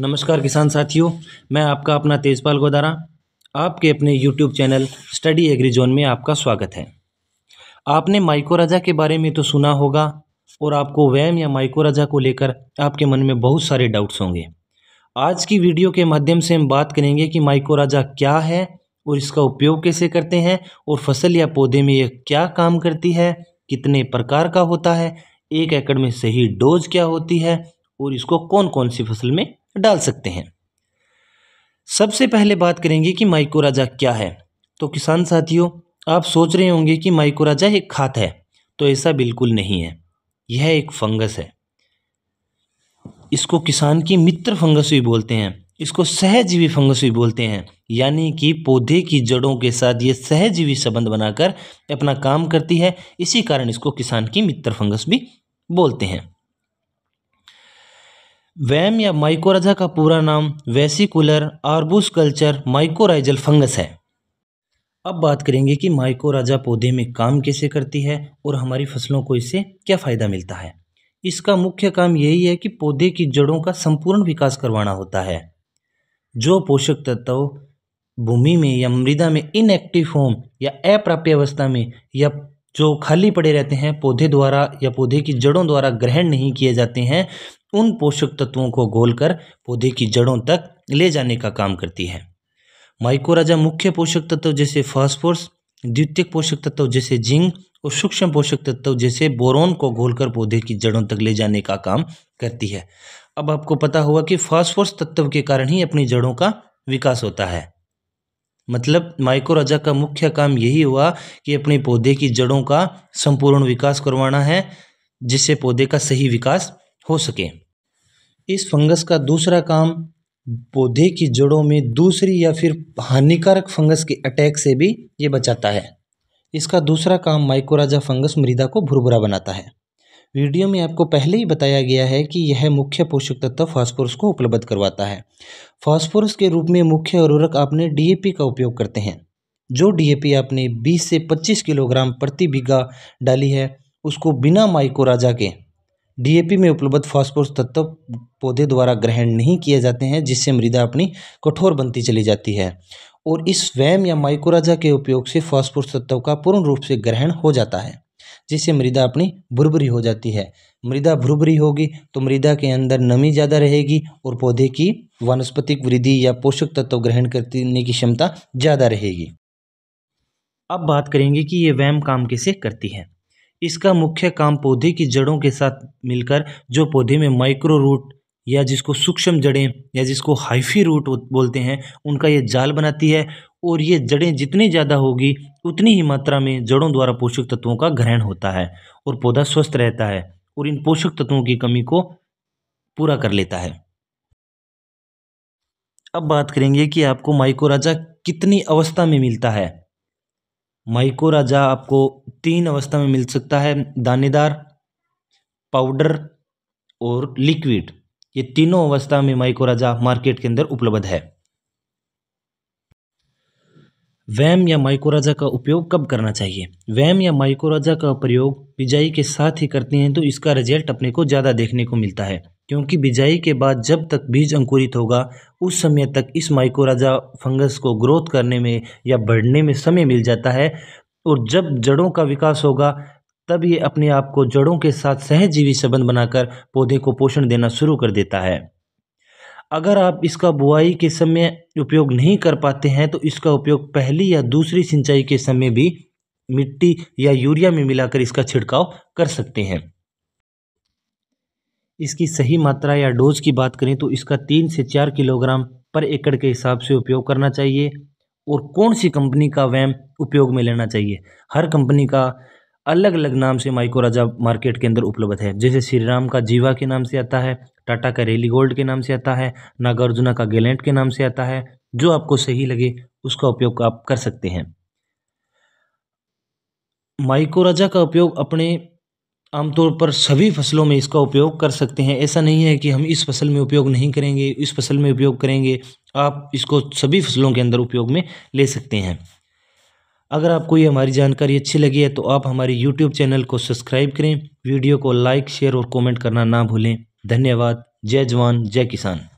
नमस्कार किसान साथियों मैं आपका अपना तेजपाल गोदारा आपके अपने YouTube channel study agri zone में आपका स्वागत है आपने माइकोराजा के बारे में तो सुना होगा और आपको वैम या माइकोराजा को लेकर आपके मन में बहुत सारे डाउट्स होंगे आज की वीडियो के माध्यम से हम बात करेंगे कि माइकोराजा क्या है और इसका उपयोग कैसे करते हैं और फसल या पौधे में यह क्या काम करती है कितने प्रकार का होता है एक एकड़ में सही डोज क्या होती है और इसको कौन कौन सी फसल में डाल सकते हैं सबसे पहले बात करेंगे कि माइकोराजा क्या है तो किसान साथियों आप सोच रहे होंगे कि माइकोराजा एक खाद है तो ऐसा बिल्कुल नहीं है यह एक फंगस है इसको किसान की मित्र फंगस भी बोलते हैं इसको सहजीवी फंगस भी बोलते हैं यानी कि पौधे की जड़ों के साथ ये सहजीवी संबंध बनाकर अपना काम करती है इसी कारण इसको किसान की मित्र फंगस भी बोलते हैं वैम या माइकोराजा का पूरा नाम vesicular arbuscular culture mycorrhizal fungus है अब बात करेंगे कि माइकोराजा पौधे में काम कैसे करती है और हमारी फसलों को इससे क्या फ़ायदा मिलता है इसका मुख्य काम यही है कि पौधे की जड़ों का संपूर्ण विकास करवाना होता है जो पोषक तत्व भूमि में या मृदा में इनएक्टिव होम या अप्राप्य अवस्था में या जो खाली पड़े रहते हैं पौधे द्वारा या पौधे की जड़ों द्वारा ग्रहण नहीं किए जाते हैं उन पोषक तत्वों को घोलकर पौधे की जड़ों तक ले जाने का काम करती है माइकोराजा मुख्य पोषक तत्व जैसे फास्फोरस द्वितीय पोषक तत्व जैसे जिंक और सूक्ष्म पोषक तत्व जैसे बोरोन को घोलकर पौधे की जड़ों तक ले जाने का काम करती है अब आपको पता हुआ कि फास्फोरस तत्व के कारण ही अपनी जड़ों का विकास होता है मतलब माइकोराजा का मुख्य काम यही हुआ कि अपने पौधे की जड़ों का संपूर्ण विकास करवाना है जिससे पौधे का सही विकास हो सके इस फंगस का दूसरा काम पौधे की जड़ों में दूसरी या फिर हानिकारक फंगस के अटैक से भी ये बचाता है इसका दूसरा काम माइकोराजा फंगस मृदा को भुरभुरा बनाता है वीडियो में आपको पहले ही बताया गया है कि यह मुख्य पोषक तत्व फास्फोरस को उपलब्ध करवाता है फास्फोरस के रूप में मुख्य उर्वरक आपने डीएपी का उपयोग करते हैं जो डीएपी आपने 20 से 25 किलोग्राम प्रति बीघा डाली है उसको बिना माइकोराजा के डीएपी में उपलब्ध फास्फोरस तत्व पौधे द्वारा ग्रहण नहीं किए जाते हैं जिससे मृदा अपनी कठोर बनती चली जाती है और इस वैम या माइकोराजा के उपयोग से फास्फोरस तत्व का पूर्ण रूप से ग्रहण हो जाता है जिससे मृदा अपनी भुरभुरी हो जाती है मृदा भुरभुरी होगी तो मृदा के अंदर नमी ज़्यादा रहेगी और पौधे की वनस्पतिक वृद्धि या पोषक तत्व ग्रहण करने की क्षमता ज़्यादा रहेगी अब बात करेंगे कि ये वैम काम कैसे करती है इसका मुख्य काम पौधे की जड़ों के साथ मिलकर जो पौधे में माइक्रो रूट या जिसको सूक्ष्म जड़ें या जिसको हाइफी रूट बोलते हैं उनका ये जाल बनाती है और ये जड़ें जितनी ज़्यादा होगी उतनी ही मात्रा में जड़ों द्वारा पोषक तत्वों का ग्रहण होता है और पौधा स्वस्थ रहता है और इन पोषक तत्वों की कमी को पूरा कर लेता है अब बात करेंगे कि आपको माइकोराजा कितनी अवस्था में मिलता है माइकोराजा आपको तीन अवस्था में मिल सकता है दानेदार पाउडर और लिक्विड ये तीनों अवस्था में माइकोराजा मार्केट के अंदर उपलब्ध है वैम या माइकोराजा का उपयोग कब करना चाहिए वैम या माइकोराजा का प्रयोग बिजाई के साथ ही करते हैं तो इसका रिजल्ट अपने को ज़्यादा देखने को मिलता है क्योंकि बिजाई के बाद जब तक बीज अंकुरित होगा उस समय तक इस माइकोराजा फंगस को ग्रोथ करने में या बढ़ने में समय मिल जाता है और जब जड़ों का विकास होगा तब ये अपने आप को जड़ों के साथ सहजीवी संबंध बनाकर पौधे को पोषण देना शुरू कर देता है अगर आप इसका बुआई के समय उपयोग नहीं कर पाते हैं तो इसका उपयोग पहली या दूसरी सिंचाई के समय भी मिट्टी या यूरिया में मिलाकर इसका छिड़काव कर सकते हैं इसकी सही मात्रा या डोज की बात करें तो इसका तीन से चार किलोग्राम पर एकड़ के हिसाब से उपयोग करना चाहिए और कौन सी कंपनी का वैम उपयोग में लेना चाहिए हर कंपनी का अलग अलग नाम से माइको राजा मार्केट के अंदर उपलब्ध है जैसे श्रीराम का जीवा के नाम से आता है टाटा का रेली गोल्ड के नाम से आता है नागार्जुना का गैलेंट के नाम से आता है जो आपको सही लगे उसका उपयोग आप कर सकते हैं माइकोराजा का उपयोग अपने आमतौर पर सभी फसलों में इसका उपयोग कर सकते हैं ऐसा नहीं है कि हम इस फसल में उपयोग नहीं करेंगे इस फसल में उपयोग करेंगे आप इसको सभी फसलों के अंदर उपयोग में ले सकते हैं अगर आपको ये हमारी जानकारी अच्छी लगी है तो आप हमारे यूट्यूब चैनल को सब्सक्राइब करें वीडियो को लाइक शेयर और कमेंट करना ना भूलें धन्यवाद जय जवान जय किसान